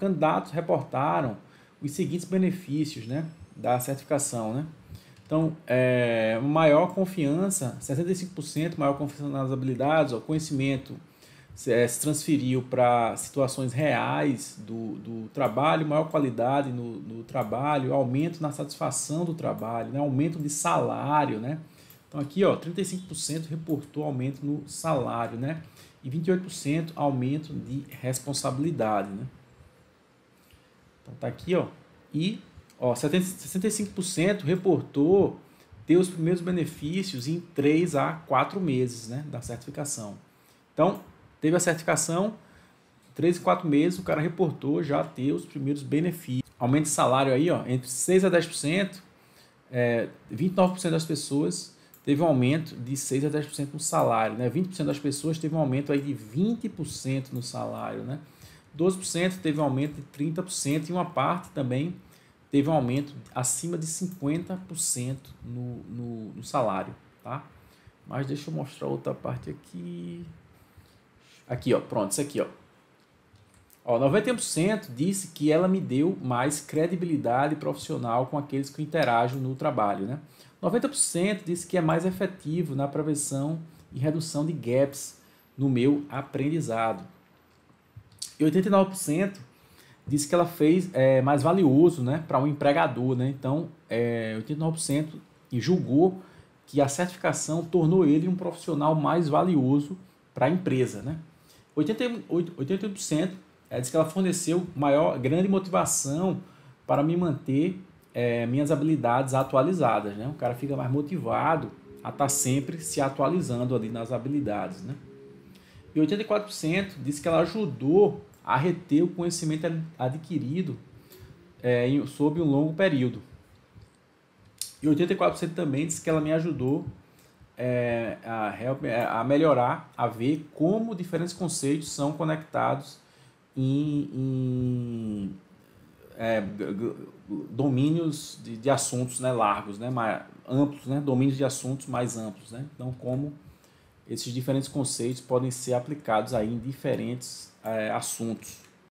Candidatos reportaram os seguintes benefícios né, da certificação. Né? Então, é, maior confiança, 65% maior confiança nas habilidades, o conhecimento é, se transferiu para situações reais do, do trabalho, maior qualidade no, no trabalho, aumento na satisfação do trabalho, né, aumento de salário. Né? Então, aqui, ó, 35% reportou aumento no salário né, e 28% aumento de responsabilidade. Né? Então tá aqui, ó. E ó, 65% reportou ter os primeiros benefícios em 3 a 4 meses né, da certificação. Então, teve a certificação, 3 e 4 meses, o cara reportou já ter os primeiros benefícios. Aumento de salário aí, ó, entre 6 a 10%, é, 29% das pessoas teve um aumento de 6 a 10% no salário, né? 20% das pessoas teve um aumento aí de 20% no salário, né? 12% teve um aumento de 30% e uma parte também teve um aumento acima de 50% no, no, no, salário, tá? Mas deixa eu mostrar outra parte aqui. Aqui, ó, pronto, isso aqui, ó. Ó, 91% disse que ela me deu mais credibilidade profissional com aqueles que interajo no trabalho, né? 90% disse que é mais efetivo na prevenção e redução de gaps no meu aprendizado e 89% disse que ela fez é, mais valioso né, para um empregador. Né? Então, é, 89% julgou que a certificação tornou ele um profissional mais valioso para a empresa. Né? 88%, disse é, que ela forneceu maior, grande motivação para me manter é, minhas habilidades atualizadas. Né? O cara fica mais motivado a estar tá sempre se atualizando ali nas habilidades. Né? E 84% disse que ela ajudou a reter o conhecimento adquirido é, em, sob um longo período. E 84% também disse que ela me ajudou é, a, é, a, melhorar, a ver como diferentes conceitos são conectados em, em é, domínios de, de assuntos né, largos, né, mais, amplos, né, domínios de assuntos mais amplos. Né? Então, como esses diferentes conceitos podem ser aplicados aí em diferentes é, assuntos.